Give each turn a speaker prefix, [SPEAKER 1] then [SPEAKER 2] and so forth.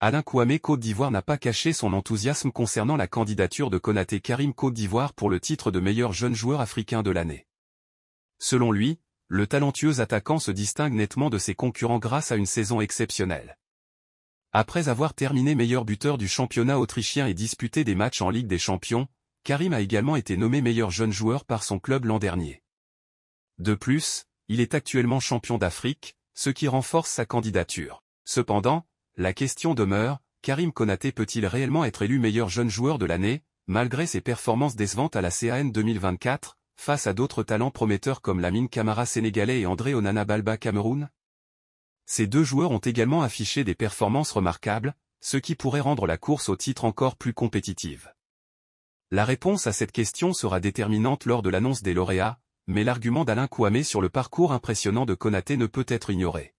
[SPEAKER 1] Alain Kouamé Côte d'Ivoire n'a pas caché son enthousiasme concernant la candidature de Konaté Karim Côte d'Ivoire pour le titre de meilleur jeune joueur africain de l'année. Selon lui, le talentueux attaquant se distingue nettement de ses concurrents grâce à une saison exceptionnelle. Après avoir terminé meilleur buteur du championnat autrichien et disputé des matchs en Ligue des Champions, Karim a également été nommé meilleur jeune joueur par son club l'an dernier. De plus, il est actuellement champion d'Afrique, ce qui renforce sa candidature. Cependant, la question demeure, Karim Konaté peut-il réellement être élu meilleur jeune joueur de l'année, malgré ses performances décevantes à la CAN 2024, face à d'autres talents prometteurs comme Lamine Camara sénégalais et André Onana Balba Cameroun Ces deux joueurs ont également affiché des performances remarquables, ce qui pourrait rendre la course au titre encore plus compétitive. La réponse à cette question sera déterminante lors de l'annonce des lauréats, mais l'argument d'Alain Kouamé sur le parcours impressionnant de Konaté ne peut être ignoré.